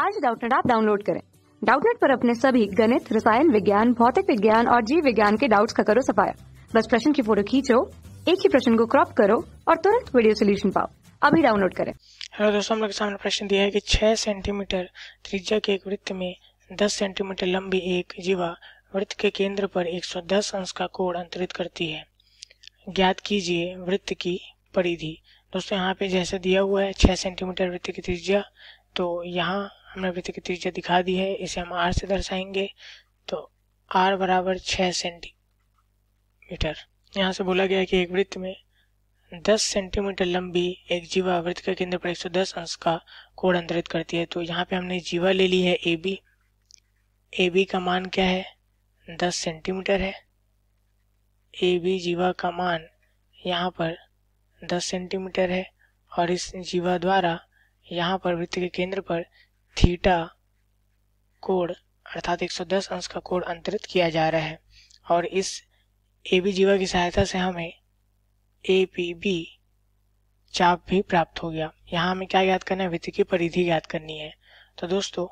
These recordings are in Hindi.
आज डाउटनेट आप डाउनलोड करें डाउटनेट पर अपने सभी गणित रसायन विज्ञान भौतिक विज्ञान और जीव विज्ञान के डाउट्स का करो सफाया बस प्रश्न की फोटो खींचो एक ही प्रश्न को क्रॉप करो और तुरंत वीडियो सोल्यूशन पाओ अभी डाउनलोड करें हेलो दोस्तों हम लोग के सामने प्रश्न दिया है कि 6 सेंटीमीटर त्रिज्या के एक वृत्त में 10 सेंटीमीटर लंबी एक जीवा वृत्त के केंद्र पर 110 अंश का कोण अंतरित करती है ज्ञात कीजिए वृत्त की परिधि दोस्तों यहाँ पे जैसे दिया हुआ है 6 सेंटीमीटर वृत्त की त्रिज्या तो यहाँ हमने वृत्त की त्रिज्या दिखा दी है इसे हम आर से दर्शाएंगे तो आर बराबर छः सेंटीमीटर यहाँ से बोला गया कि एक वृत्त में 10 सेंटीमीटर लंबी एक जीवा वृत्त के केंद्र पर 110 अंश का कोण अंतरित करती है तो यहाँ पे हमने जीवा ले ली है ए बी ए बी का मान क्या है 10 सेंटीमीटर है ए बी जीवा का मान यहाँ पर 10 सेंटीमीटर है और इस जीवा द्वारा यहाँ पर वृत्त के केंद्र पर थीटा कोड अर्थात 110 अंश का कोड अंतरित किया जा रहा है और इस ए बी जीवा की सहायता से हमें ए पी बी चाप भी प्राप्त हो गया यहाँ हमें क्या याद करना है वित्त की परिधि याद करनी है तो दोस्तों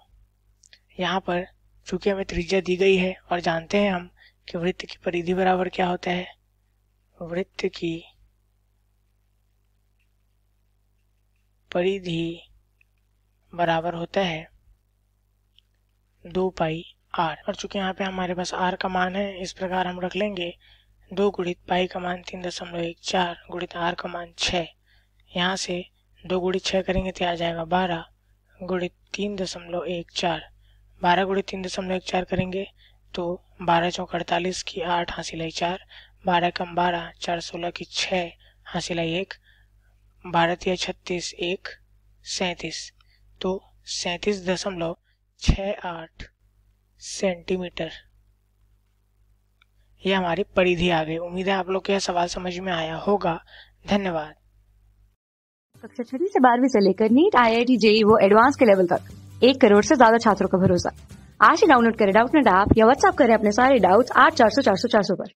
यहाँ पर चूंकि हमें त्रिज्या दी गई है और जानते हैं हम कि वृत्त की परिधि बराबर क्या होता है वृत्त की परिधि बराबर होता है दो पाई आर और चूंकि यहाँ पे हमारे पास आर का मान है इस प्रकार हम रख लेंगे दो गुणित पाई का मान तीन दशमलव एक चार गुणित आर का मान छः यहाँ से दो गुणित छः करेंगे तो आ जाएगा बारह गुणित तीन दशमलव एक चार बारह गुणित तीन दशमलव एक चार करेंगे तो बारह चौक अड़तालीस की आठ हासिल आई चार बारह कम बारह चार सोलह की छः हासिल आई एक बारह तिया छत्तीस एक सैंतीस तो सैंतीस दशमलव छ आठ सेंटीमीटर ये हमारी परिधि आ गई उम्मीद है आप लोग को यह सवाल समझ में आया होगा धन्यवाद कक्षा छठी से बारहवीं से लेकर NEET I I T JEE वो एडवांस के लेवल तक एक करोड़ से ज्यादा छात्रों का भरोसा आज ही डाउनलोड करें डाउट नेट ऐप या व्हाट्सअप करें अपने सारे डाउट्स आठ चार सौ चार सौ चार सौ पर